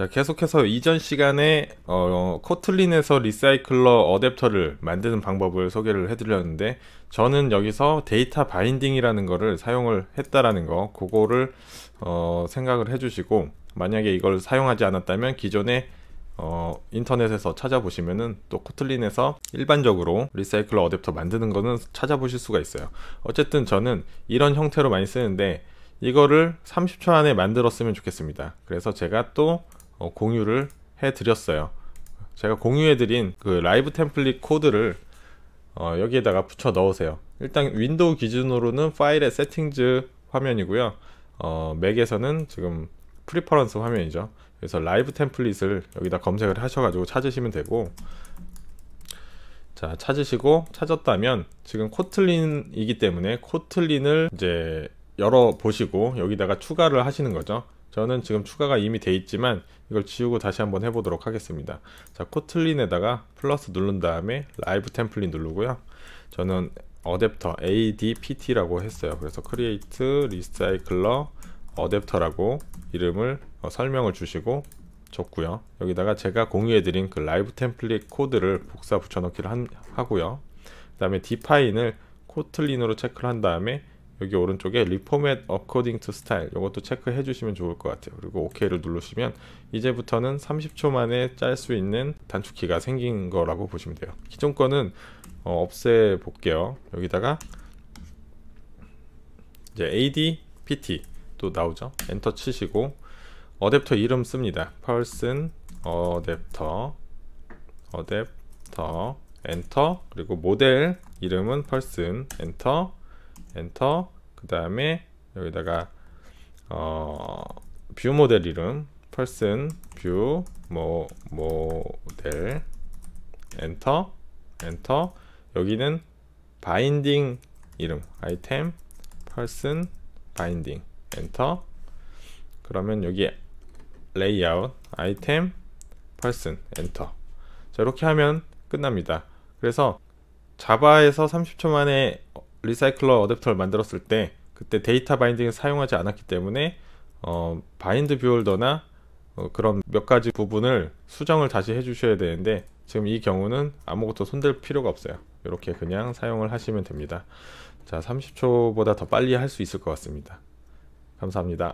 자, 계속해서 이전 시간에 어, 코틀린에서 리사이클러 어댑터를 만드는 방법을 소개를 해드렸는데 저는 여기서 데이터 바인딩이라는 거를 사용을 했다라는 거 그거를 어, 생각을 해주시고 만약에 이걸 사용하지 않았다면 기존에 어, 인터넷에서 찾아보시면은 또 코틀린에서 일반적으로 리사이클러 어댑터 만드는 거는 찾아보실 수가 있어요 어쨌든 저는 이런 형태로 많이 쓰는데 이거를 30초 안에 만들었으면 좋겠습니다 그래서 제가 또 어, 공유를 해드렸어요. 제가 공유해드린 그 라이브 템플릿 코드를 어, 여기에다가 붙여 넣으세요. 일단 윈도우 기준으로는 파일의 세팅즈 화면이고요. 어, 맥에서는 지금 프리퍼런스 화면이죠. 그래서 라이브 템플릿을 여기다 검색을 하셔가지고 찾으시면 되고 자 찾으시고 찾았다면 지금 코틀린이기 때문에 코틀린을 이제 열어보시고 여기다가 추가를 하시는 거죠. 저는 지금 추가가 이미 돼 있지만 이걸 지우고 다시 한번 해보도록 하겠습니다. 자, 코틀린에다가 플러스 누른 다음에 라이브 템플릿 누르고요. 저는 어댑터 ADPT라고 했어요. 그래서 create r e 크리에 l 트 r adapter 라고 이름을 어, 설명을 주시고 줬고요. 여기다가 제가 공유해드린 그 라이브 템플릿 코드를 복사 붙여넣기를 한, 하고요. 그 다음에 d e f i n e 을 코틀린으로 체크를 한 다음에 여기 오른쪽에 리포 f 어코딩 a 스타일 이것도 체크해 주시면 좋을 것 같아요 그리고 OK를 누르시면 이제부터는 30초 만에 짤 수 있는 단축키가 생긴 거라고 보시면 돼요 기존 거는 어, 없애 볼게요 여기다가 이제 AD PT 또 나오죠 엔터 치시고 어댑터 이름 씁니다 펄슨 어댑터 어댑터 엔터 그리고 모델 이름은 펄슨 엔터 엔터 그 다음에 여기다가 어, 뷰 모델 이름 person 뷰 모, 모델 엔터 엔터 여기는 바인딩 이름 아이템 person 바인딩 엔터 그러면 여기 레이아웃 아이템 person 엔터 자 이렇게 하면 끝납니다 그래서 자바에서 30초 만에 리사이클러 어댑터를 만들었을 때 그때 데이터 바인딩을 사용하지 않았기 때문에 어, 바인드 뷰홀더나 어, 그런 몇 가지 부분을 수정을 다시 해주셔야 되는데 지금 이 경우는 아무것도 손댈 필요가 없어요 이렇게 그냥 사용을 하시면 됩니다 자 30초보다 더 빨리 할 수 있을 것 같습니다 감사합니다